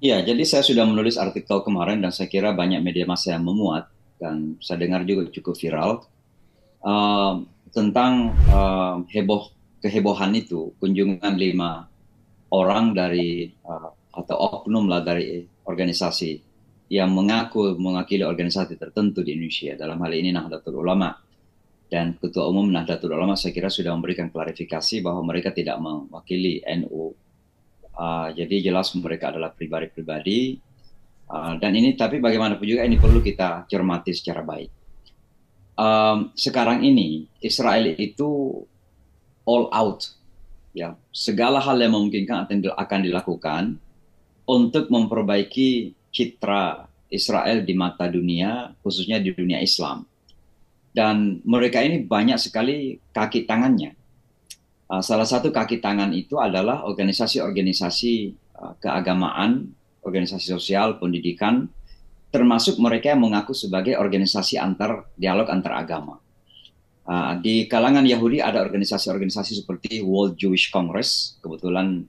Ya, jadi saya sudah menulis artikel kemarin dan saya kira banyak media massa yang memuat dan saya dengar juga cukup viral uh, tentang uh, heboh kehebohan itu kunjungan lima orang dari uh, atau oknum lah dari organisasi yang mengaku mewakili organisasi tertentu di Indonesia dalam hal ini Nahdlatul Ulama dan Ketua Umum Nahdlatul Ulama saya kira sudah memberikan klarifikasi bahwa mereka tidak mewakili NU Uh, jadi jelas mereka adalah pribadi-pribadi uh, dan ini tapi bagaimanapun juga ini perlu kita cermati secara baik. Um, sekarang ini Israel itu all out ya segala hal yang memungkinkan akan dilakukan untuk memperbaiki citra Israel di mata dunia khususnya di dunia Islam dan mereka ini banyak sekali kaki tangannya Eh, salah satu kaki tangan itu adalah organisasi-organisasi eh, keagamaan, organisasi sosial, pendidikan, termasuk mereka yang mengaku sebagai organisasi antar dialog antar agama. Eh, di kalangan Yahudi ada organisasi-organisasi seperti World Jewish Congress. Kebetulan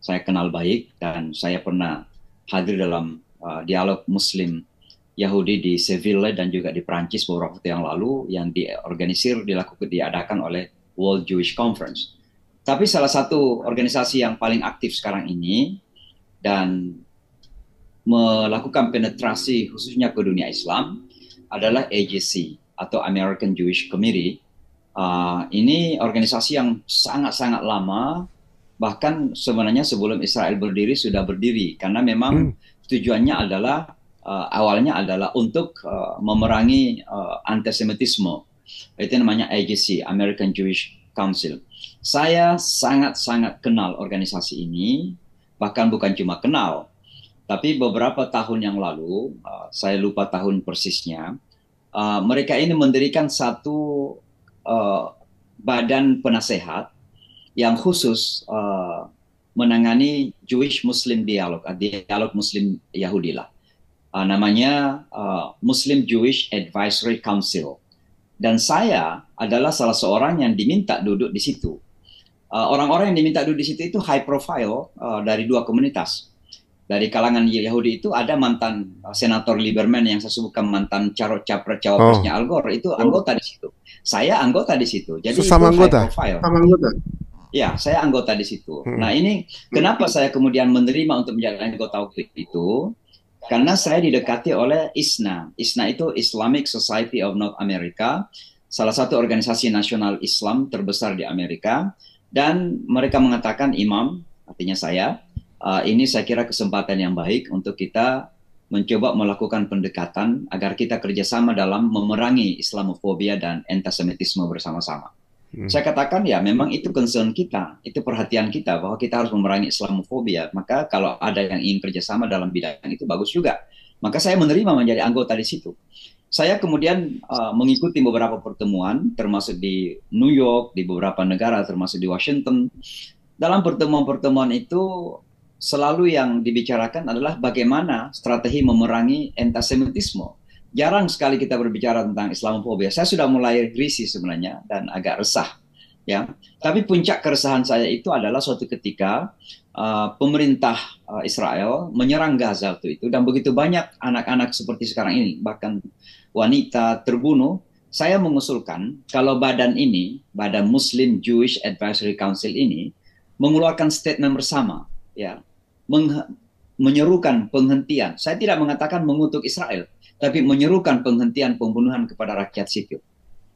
saya kenal baik dan saya pernah hadir dalam dialog Muslim Yahudi di Seville dan juga di Prancis beberapa waktu yang lalu yang diorganisir dilakukan diadakan oleh World Jewish Conference. Tapi salah satu organisasi yang paling aktif sekarang ini dan melakukan penetrasi khususnya ke dunia Islam adalah AJC atau American Jewish Committee. Uh, ini organisasi yang sangat-sangat lama, bahkan sebenarnya sebelum Israel berdiri sudah berdiri karena memang hmm. tujuannya adalah uh, awalnya adalah untuk uh, memerangi uh, antisemitisme itu namanya AJC American Jewish Council saya sangat-sangat kenal organisasi ini bahkan bukan cuma kenal tapi beberapa tahun yang lalu uh, saya lupa tahun persisnya uh, mereka ini mendirikan satu uh, badan penasehat yang khusus menangani Jewish Muslim dialog, dialog Muslim Yahudi lah. namanya Muslim Jewish Advisory Council. Dan saya adalah salah seorang yang diminta duduk di situ. Eh, orang-orang uh, yang diminta duduk di situ itu high profile uh, dari dua komunitas. Dari kalangan Yahudi itu ada mantan eh, senator Lieberman yang saya sebutkan mantan caro capres cawapresnya oh. Al Gore itu anggota di situ. Saya anggota di situ. Jadi sama itu anggota. high profile. Sama anggota. Ya, saya anggota di situ. Hmm. Nah, ini kenapa saya kemudian menerima untuk menjadi anggota waktu itu? Karena saya didekati oleh ISNA. ISNA itu Islamic Society of North America, salah satu organisasi nasional Islam terbesar di Amerika. Dan mereka mengatakan imam, artinya saya, uh, ini saya kira kesempatan yang baik untuk kita mencoba melakukan pendekatan agar kita kerjasama dalam memerangi Islamofobia dan antisemitisme bersama-sama. Hmm. Saya katakan ya memang itu concern kita, itu perhatian kita bahwa kita harus memerangi Islamofobia. Maka kalau ada yang ingin kerjasama dalam bidang itu bagus juga. Maka saya menerima menjadi anggota di situ. Saya kemudian uh, mengikuti beberapa pertemuan, termasuk di New York, di beberapa negara, termasuk di Washington. Dalam pertemuan-pertemuan itu selalu yang dibicarakan adalah bagaimana strategi memerangi antisemitisme jarang sekali kita berbicara tentang Islamofobia. Saya sudah mulai risih sebenarnya dan agak resah. Ya, tapi puncak keresahan saya itu adalah suatu ketika uh, pemerintah uh, Israel menyerang Gaza waktu itu dan begitu banyak anak-anak seperti sekarang ini bahkan wanita terbunuh. Saya mengusulkan kalau badan ini, Badan Muslim Jewish Advisory Council ini mengeluarkan statement bersama, ya, menyerukan penghentian. Saya tidak mengatakan mengutuk Israel, tapi menyerukan penghentian pembunuhan kepada rakyat sipil.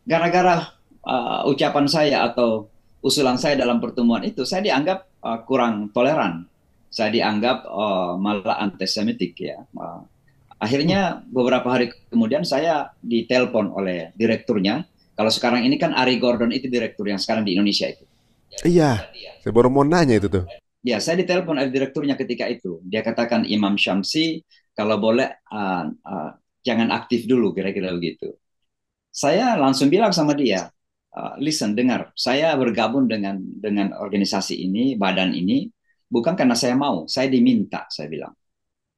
Gara-gara uh, ucapan saya atau usulan saya dalam pertemuan itu, saya dianggap uh, kurang toleran, saya dianggap uh, malah antisemitik ya. Uh, akhirnya beberapa hari kemudian saya ditelepon oleh direkturnya. Kalau sekarang ini kan Ari Gordon itu direktur yang sekarang di Indonesia itu. Iya, saya baru mau nanya itu tuh. Ya, saya ditelepon oleh direkturnya ketika itu. Dia katakan Imam Syamsi, kalau boleh uh, uh, jangan aktif dulu kira-kira begitu. Saya langsung bilang sama dia, eh, listen dengar, saya bergabung dengan dengan organisasi ini, badan ini bukan karena saya mau, saya diminta, saya bilang.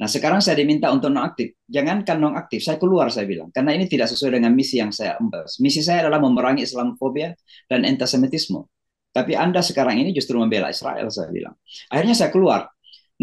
Nah, sekarang saya diminta untuk nonaktif. Jangankan nonaktif, saya keluar saya bilang. Karena ini tidak sesuai dengan misi yang saya embas. Misi saya adalah memerangi Islamofobia dan antisemitisme. Tapi Anda sekarang ini justru membela Israel, saya bilang. Akhirnya saya keluar.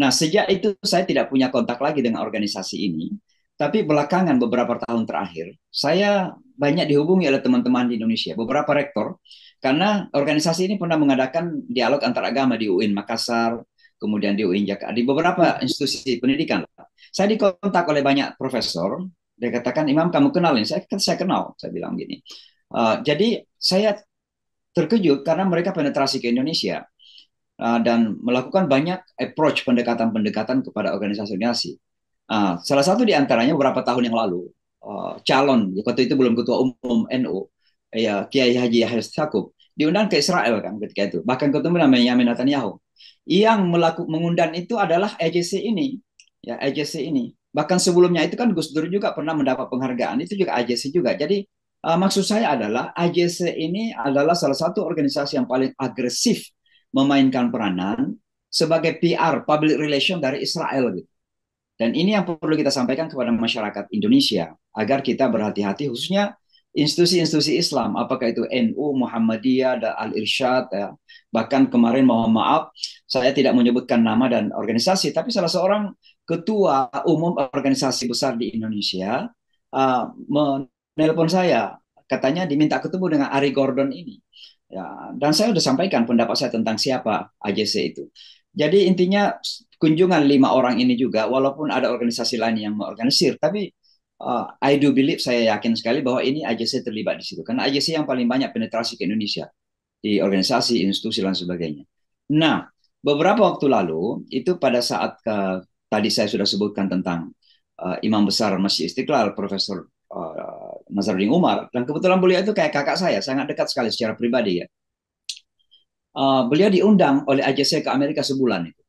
Nah, sejak itu saya tidak punya kontak lagi dengan organisasi ini. Tapi belakangan beberapa tahun terakhir, saya banyak dihubungi oleh teman-teman di Indonesia, beberapa rektor, karena organisasi ini pernah mengadakan dialog antar agama di UIN Makassar, kemudian di UIN Jakarta, di beberapa institusi pendidikan. Saya dikontak oleh banyak profesor, dia katakan, Imam kamu kenal ini? Saya, saya kenal, saya bilang gini. Uh, jadi saya terkejut karena mereka penetrasi ke Indonesia uh, dan melakukan banyak approach pendekatan-pendekatan kepada organisasi-organisasi Ah, salah satu di antaranya beberapa tahun yang lalu uh, calon waktu itu belum ketua umum NU ya Kiai Haji Yahya Sakub diundang ke Israel kan ketika itu bahkan ketemu namanya Yamin Netanyahu yang melakukan mengundang itu adalah AJC ini ya AJC ini bahkan sebelumnya itu kan Gus Dur juga pernah mendapat penghargaan itu juga AJC juga jadi uh, maksud saya adalah AJC ini adalah salah satu organisasi yang paling agresif memainkan peranan sebagai PR public relation dari Israel gitu dan ini yang perlu kita sampaikan kepada masyarakat Indonesia agar kita berhati-hati khususnya institusi-institusi Islam, apakah itu NU, Muhammadiyah, dan Al-Irsyad, ya. bahkan kemarin mohon maaf, saya tidak menyebutkan nama dan organisasi, tapi salah seorang ketua umum organisasi besar di Indonesia uh, menelpon saya, katanya diminta ketemu dengan Ari Gordon ini. Ya, dan saya sudah sampaikan pendapat saya tentang siapa AJC itu. Jadi intinya kunjungan lima orang ini juga, walaupun ada organisasi lain yang mengorganisir, tapi uh, I do believe, saya yakin sekali bahwa ini AJC terlibat di situ. Karena AJC yang paling banyak penetrasi ke Indonesia di organisasi, institusi, dan sebagainya. Nah, beberapa waktu lalu, itu pada saat ke, tadi saya sudah sebutkan tentang uh, Imam Besar Masjid Istiqlal, Profesor uh, eh, Nazaruddin Umar, dan kebetulan beliau itu kayak kakak saya, sangat dekat sekali secara pribadi ya. Eh, beliau diundang oleh AJC ke Amerika sebulan itu.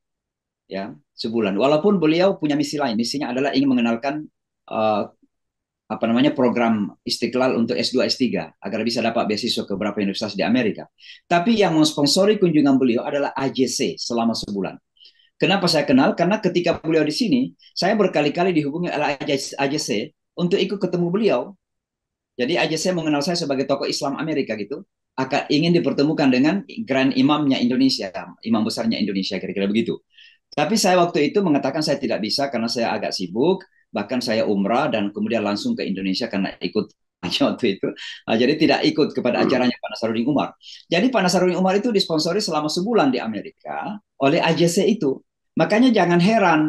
Ya, sebulan. Walaupun beliau punya misi lain, misinya adalah ingin mengenalkan uh, apa namanya program Istiqlal untuk S2 S3 agar bisa dapat beasiswa ke beberapa universitas di Amerika. Tapi yang mensponsori kunjungan beliau adalah AJC selama sebulan. Kenapa saya kenal? Karena ketika beliau di sini, saya berkali-kali dihubungi oleh AJC untuk ikut ketemu beliau. Jadi AJC mengenal saya sebagai tokoh Islam Amerika gitu akan ingin dipertemukan dengan grand imamnya Indonesia, imam besarnya Indonesia kira-kira begitu. Tapi saya waktu itu mengatakan saya tidak bisa karena saya agak sibuk, bahkan saya umrah dan kemudian langsung ke Indonesia karena ikut waktu itu. Nah, jadi tidak ikut kepada hmm. acaranya Pak Umar. Jadi Pak Umar itu disponsori selama sebulan di Amerika oleh AJC itu. Makanya jangan heran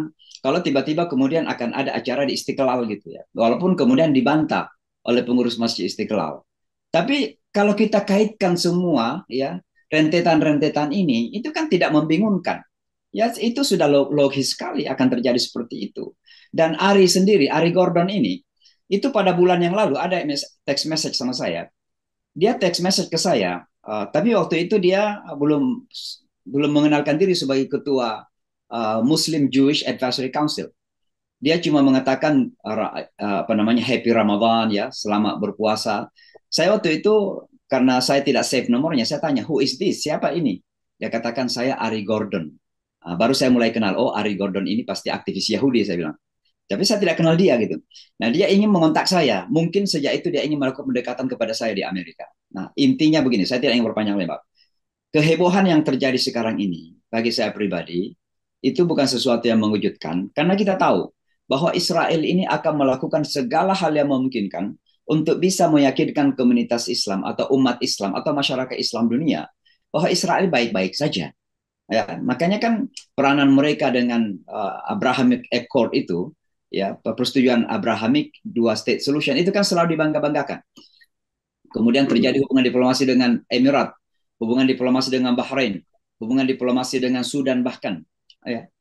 kalau tiba-tiba kemudian akan ada acara di Istiqlal gitu ya. Walaupun kemudian dibantah oleh pengurus Masjid Istiqlal. Tapi kalau kita kaitkan semua ya rentetan-rentetan ini itu kan tidak membingungkan. Ya itu sudah logis sekali akan terjadi seperti itu. Dan Ari sendiri, Ari Gordon ini itu pada bulan yang lalu ada text message sama saya. Dia text message ke saya, uh, tapi waktu itu dia eh, belum belum mengenalkan diri sebagai ketua uh, Muslim Jewish Advisory Council dia cuma mengatakan eh, eh, apa namanya happy Ramadan ya selamat berpuasa. Saya waktu itu karena saya tidak save nomornya, saya tanya who is this siapa ini? Dia katakan saya Ari Gordon. Ah, baru saya mulai kenal oh Ari Gordon ini pasti aktivis Yahudi saya bilang. Tapi saya tidak kenal dia gitu. Nah dia ingin mengontak saya. Mungkin sejak itu dia ingin melakukan pendekatan kepada saya di Amerika. Nah intinya begini, saya tidak ingin berpanjang lebar. Kehebohan yang terjadi sekarang ini bagi saya pribadi itu bukan sesuatu yang mengejutkan karena kita tahu bahwa Israel ini akan melakukan segala hal yang memungkinkan untuk bisa meyakinkan komunitas Islam atau umat Islam atau masyarakat Islam dunia bahwa Israel baik-baik saja. Ya, makanya kan peranan mereka dengan uh, Abrahamic Accord itu, ya persetujuan Abrahamic dua state solution itu kan selalu dibangga-banggakan. Kemudian terjadi hubungan diplomasi dengan Emirat, hubungan diplomasi dengan Bahrain, hubungan diplomasi dengan Sudan bahkan. Ya,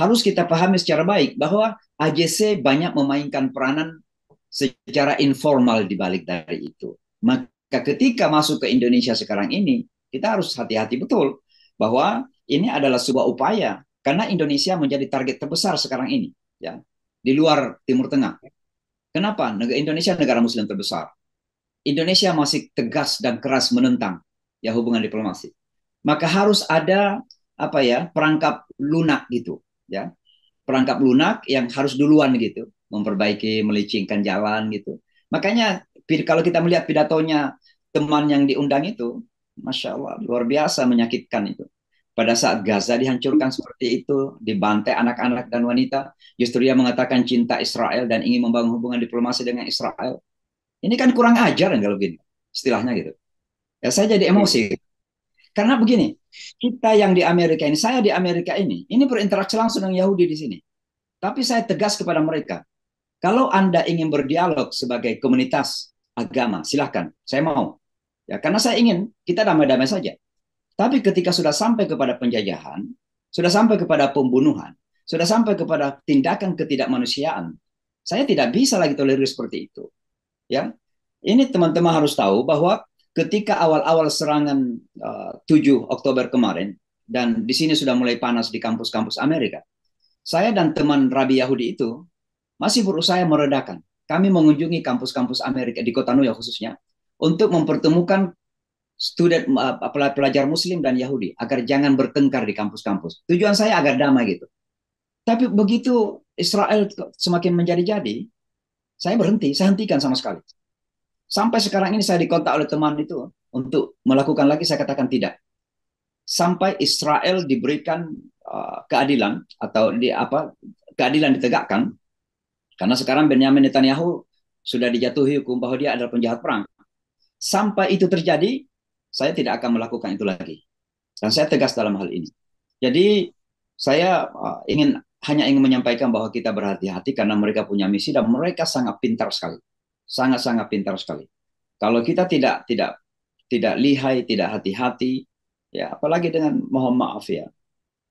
harus kita pahami secara baik bahwa AJC banyak memainkan peranan secara informal di balik dari itu. Maka ketika masuk ke Indonesia sekarang ini, kita harus hati-hati betul bahwa ini adalah sebuah upaya karena Indonesia menjadi target terbesar sekarang ini ya di luar Timur Tengah. Kenapa? Negara Indonesia negara muslim terbesar. Indonesia masih tegas dan keras menentang ya hubungan diplomasi. Maka harus ada apa ya perangkap lunak gitu ya perangkap lunak yang harus duluan gitu memperbaiki melicinkan jalan gitu makanya kalau kita melihat pidatonya teman yang diundang itu masya Allah luar biasa menyakitkan itu pada saat Gaza dihancurkan seperti itu, dibantai anak-anak dan wanita, justru dia mengatakan cinta Israel dan ingin membangun hubungan diplomasi dengan Israel. Ini kan kurang ajar kalau gini, istilahnya gitu. Ya saya jadi emosi. Karena begini, kita yang di Amerika ini, saya di Amerika ini, ini berinteraksi langsung dengan Yahudi di sini. Tapi saya tegas kepada mereka, kalau Anda ingin berdialog sebagai komunitas agama, silahkan, saya mau. Ya, karena saya ingin kita damai-damai saja. Tapi ketika sudah sampai kepada penjajahan, sudah sampai kepada pembunuhan, sudah sampai kepada tindakan ketidakmanusiaan, saya tidak bisa lagi tolerir seperti itu. Ya, ini teman-teman harus tahu bahwa ketika awal-awal serangan eh, uh, 7 Oktober kemarin dan di sini sudah mulai panas di kampus-kampus Amerika. Saya dan teman Rabi Yahudi itu masih berusaha meredakan. Kami mengunjungi kampus-kampus Amerika di kota New York khususnya untuk mempertemukan student uh, pelajar muslim dan Yahudi agar jangan bertengkar di kampus-kampus. Tujuan saya agar damai gitu. Tapi begitu Israel semakin menjadi-jadi, saya berhenti, saya hentikan sama sekali. Sampai sekarang ini saya dikontak oleh teman itu untuk melakukan lagi, saya katakan tidak. Sampai Israel diberikan uh, keadilan atau di apa keadilan ditegakkan, karena sekarang Benyamin Netanyahu sudah dijatuhi hukum bahwa dia adalah penjahat perang. Sampai itu terjadi, saya tidak akan melakukan itu lagi. Dan saya tegas dalam hal ini. Jadi saya uh, ingin hanya ingin menyampaikan bahwa kita berhati-hati karena mereka punya misi dan mereka sangat pintar sekali sangat-sangat pintar sekali. Kalau kita tidak tidak tidak lihai, tidak hati-hati, ya apalagi dengan mohon maaf ya,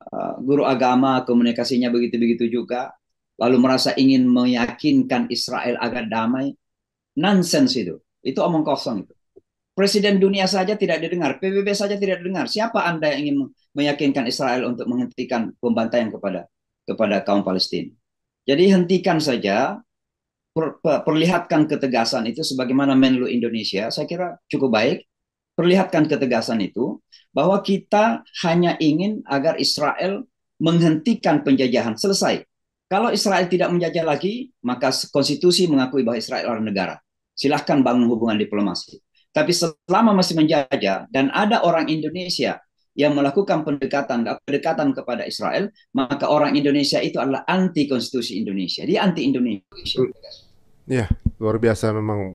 uh, guru agama komunikasinya begitu-begitu juga, lalu merasa ingin meyakinkan Israel agar damai, nonsense itu, itu omong kosong itu. Presiden dunia saja tidak didengar, PBB saja tidak didengar. Siapa anda yang ingin meyakinkan Israel untuk menghentikan pembantaian kepada kepada kaum Palestina? Jadi hentikan saja perlihatkan ketegasan itu sebagaimana Menlu Indonesia, saya kira cukup baik. Perlihatkan ketegasan itu bahwa kita hanya ingin agar Israel menghentikan penjajahan selesai. Kalau Israel tidak menjajah lagi, maka konstitusi mengakui bahwa Israel adalah negara. Silahkan bangun hubungan diplomasi. Tapi selama masih menjajah dan ada orang Indonesia yang melakukan pendekatan pendekatan kepada Israel, maka orang Indonesia itu adalah anti konstitusi Indonesia. Dia anti Indonesia. Ya, luar biasa memang